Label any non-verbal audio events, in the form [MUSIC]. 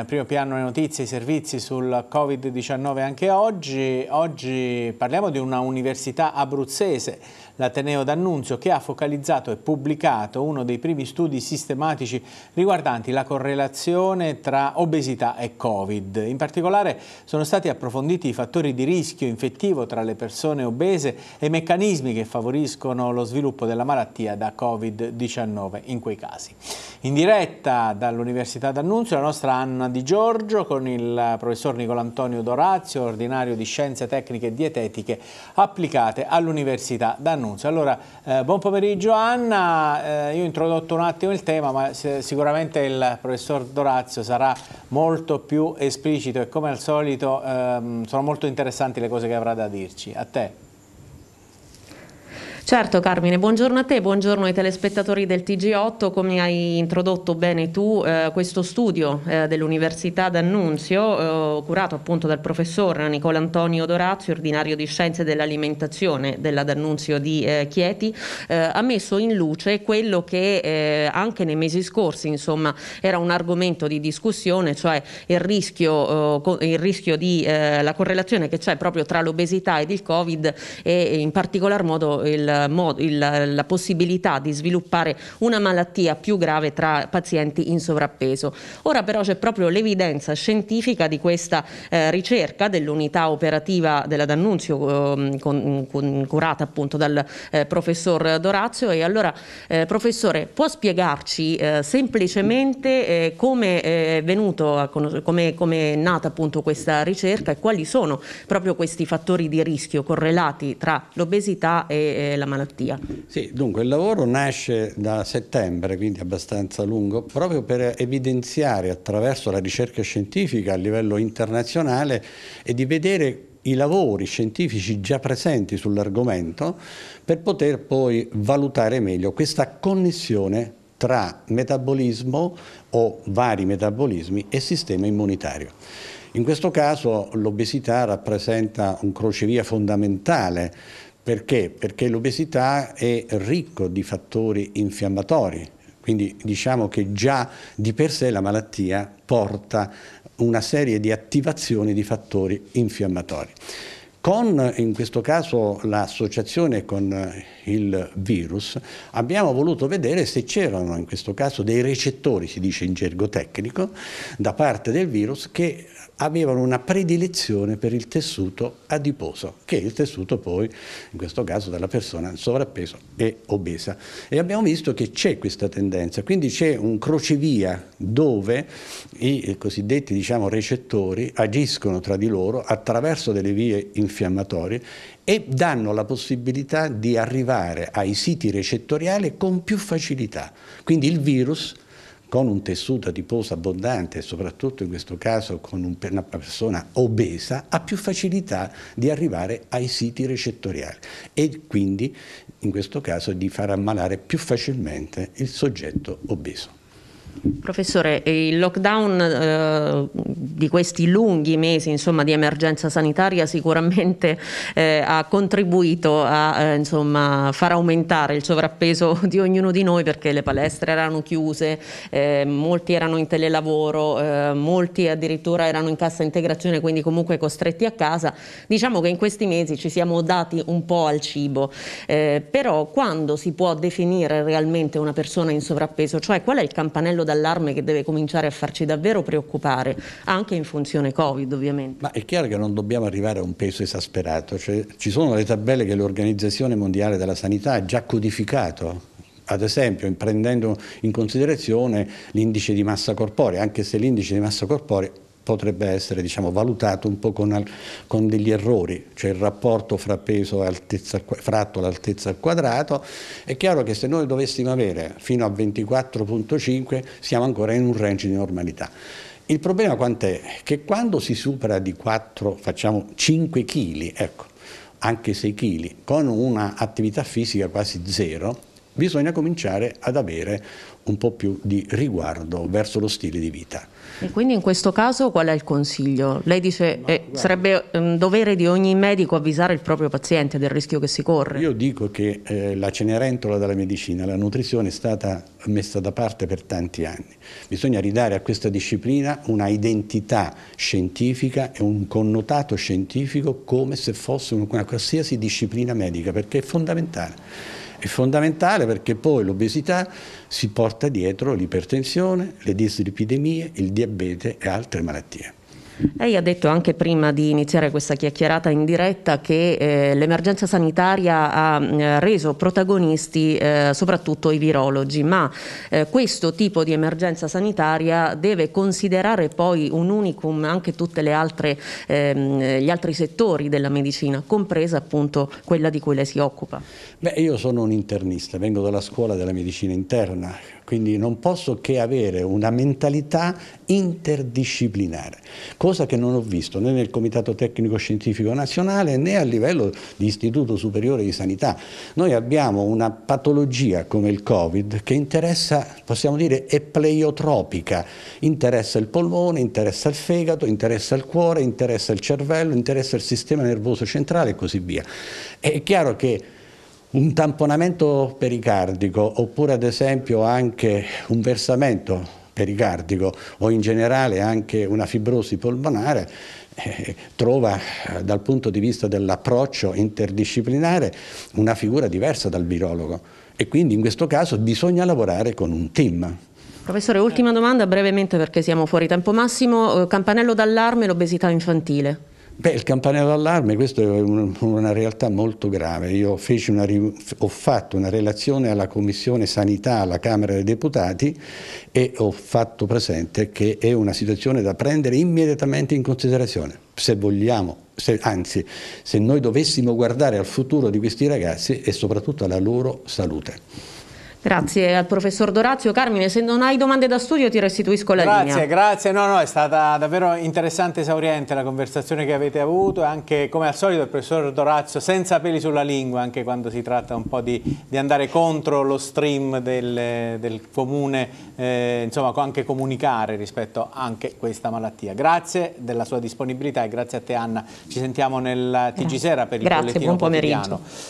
in primo piano le notizie, i servizi sul Covid-19 anche oggi. Oggi parliamo di una università abruzzese, l'Ateneo d'Annunzio, che ha focalizzato e pubblicato uno dei primi studi sistematici riguardanti la correlazione tra obesità e Covid. In particolare sono stati approfonditi i fattori di rischio infettivo tra le persone obese e i meccanismi che favoriscono lo sviluppo della malattia da Covid-19 in quei casi. In diretta dall'Università d'Annunzio la nostra Anna di Giorgio con il professor Nicolantonio Dorazio, ordinario di Scienze Tecniche Dietetiche applicate all'Università d'Annunzio. Allora, eh, buon pomeriggio Anna, eh, io ho introdotto un attimo il tema, ma sicuramente il professor Dorazio sarà molto più esplicito e come al solito ehm, sono molto interessanti le cose che avrà da dirci. A te. Certo Carmine, buongiorno a te, buongiorno ai telespettatori del TG8, come hai introdotto bene tu eh, questo studio eh, dell'Università d'Annunzio, eh, curato appunto dal professor Nicola Antonio Dorazio, ordinario di scienze dell'alimentazione della D'Annunzio di eh, Chieti, eh, ha messo in luce quello che eh, anche nei mesi scorsi insomma, era un argomento di discussione, cioè il rischio, il rischio di la correlazione che c'è proprio tra l'obesità ed il Covid e in particolar modo il modo, il, la possibilità di sviluppare una malattia più grave tra pazienti in sovrappeso. Ora però c'è proprio l'evidenza scientifica di questa eh, ricerca dell'unità operativa della D'Annunzio eh, con, con, curata appunto dal eh, professor Dorazio e allora eh, professore può spiegarci eh, semplicemente eh, come è venuto, come, come è nata appunto questa ricerca e quali sono proprio questi fattori di rischio correlati tra l'obesità e la della malattia. Sì, dunque il lavoro nasce da settembre, quindi abbastanza lungo, proprio per evidenziare attraverso la ricerca scientifica a livello internazionale e di vedere i lavori scientifici già presenti sull'argomento per poter poi valutare meglio questa connessione tra metabolismo o vari metabolismi e sistema immunitario. In questo caso l'obesità rappresenta un crocevia fondamentale perché? Perché l'obesità è ricco di fattori infiammatori, quindi diciamo che già di per sé la malattia porta una serie di attivazioni di fattori infiammatori. Con in questo caso l'associazione con il virus, abbiamo voluto vedere se c'erano in questo caso dei recettori, si dice in gergo tecnico, da parte del virus che avevano una predilezione per il tessuto adiposo, che è il tessuto poi, in questo caso, della persona sovrappeso e obesa. E abbiamo visto che c'è questa tendenza, quindi c'è un crocevia dove i cosiddetti diciamo, recettori agiscono tra di loro attraverso delle vie infiammatorie e danno la possibilità di arrivare ai siti recettoriali con più facilità. Quindi il virus con un tessuto adiposo abbondante e soprattutto in questo caso con una persona obesa ha più facilità di arrivare ai siti recettoriali e quindi in questo caso di far ammalare più facilmente il soggetto obeso. Professore, il lockdown eh, di questi lunghi mesi insomma, di emergenza sanitaria sicuramente eh, ha contribuito a eh, insomma, far aumentare il sovrappeso [LAUGHS] di ognuno di noi perché le palestre erano chiuse, eh, molti erano in telelavoro, eh, molti addirittura erano in cassa integrazione quindi comunque costretti a casa. Diciamo che in questi mesi ci siamo dati un po' al cibo, eh, però quando si può definire realmente una persona in sovrappeso? Cioè qual è il campanello d'allarme che deve cominciare a farci davvero preoccupare, anche in funzione Covid ovviamente. Ma è chiaro che non dobbiamo arrivare a un peso esasperato, cioè, ci sono le tabelle che l'Organizzazione Mondiale della Sanità ha già codificato ad esempio prendendo in considerazione l'indice di massa corporea, anche se l'indice di massa corporea potrebbe essere diciamo, valutato un po' con, al, con, degli errori, cioè il rapporto fra peso e altezza, fratto l'altezza al quadrato. È chiaro che se noi dovessimo avere fino a 24.5 siamo ancora in un range di normalità. Il problema quant'è? Che quando si supera di 4, facciamo 5 kg, ecco, anche 6 kg, con un'attività fisica quasi zero, bisogna cominciare ad avere un po' più di riguardo verso lo stile di vita. E quindi in questo caso qual è il consiglio? Lei dice che eh, sarebbe un mm, dovere di ogni medico avvisare il proprio paziente del rischio che si corre. Io dico che eh, la cenerentola della medicina, la nutrizione è stata messa da parte per tanti anni. Bisogna ridare a questa disciplina una identità scientifica e un connotato scientifico come se fosse una qualsiasi disciplina medica perché è fondamentale. È fondamentale perché poi l'obesità si porta porta dietro l'ipertensione, le dislipidemie, il diabete e altre malattie. Lei ha detto anche prima di iniziare questa chiacchierata in diretta che eh, l'emergenza sanitaria ha eh, reso protagonisti eh, soprattutto i virologi, ma eh, questo tipo di emergenza sanitaria deve considerare poi un unicum anche tutti ehm, gli altri settori della medicina, compresa appunto quella di cui lei si occupa. Beh, io sono un internista, vengo dalla scuola della medicina interna, quindi non posso che avere una mentalità interdisciplinare, cosa che non ho visto né nel Comitato Tecnico Scientifico Nazionale né a livello di Istituto Superiore di Sanità. Noi abbiamo una patologia come il Covid che interessa, possiamo dire, è pleiotropica, interessa il polmone, interessa il fegato, interessa il cuore, interessa il cervello, interessa il sistema nervoso centrale e così via. È chiaro che un tamponamento pericardico oppure ad esempio anche un versamento pericardico o in generale anche una fibrosi polmonare eh, trova eh, dal punto di vista dell'approccio interdisciplinare una figura diversa dal virologo e quindi in questo caso bisogna lavorare con un team. Professore, ultima domanda brevemente perché siamo fuori tempo massimo, eh, campanello d'allarme l'obesità infantile. Beh, il campanello d'allarme, questa è una realtà molto grave. Io una, ho fatto una relazione alla Commissione Sanità alla Camera dei Deputati e ho fatto presente che è una situazione da prendere immediatamente in considerazione. Se vogliamo, se, anzi, se noi dovessimo guardare al futuro di questi ragazzi e soprattutto alla loro salute. Grazie al professor Dorazio. Carmine, se non hai domande da studio ti restituisco la grazie, linea. Grazie, grazie. No, no, è stata davvero interessante e esauriente la conversazione che avete avuto. e Anche come al solito il professor Dorazio senza peli sulla lingua, anche quando si tratta un po' di, di andare contro lo stream del, del comune, eh, insomma anche comunicare rispetto anche a questa malattia. Grazie della sua disponibilità e grazie a te Anna. Ci sentiamo nel TG Sera per il grazie, buon pomeriggio. Quotidiano.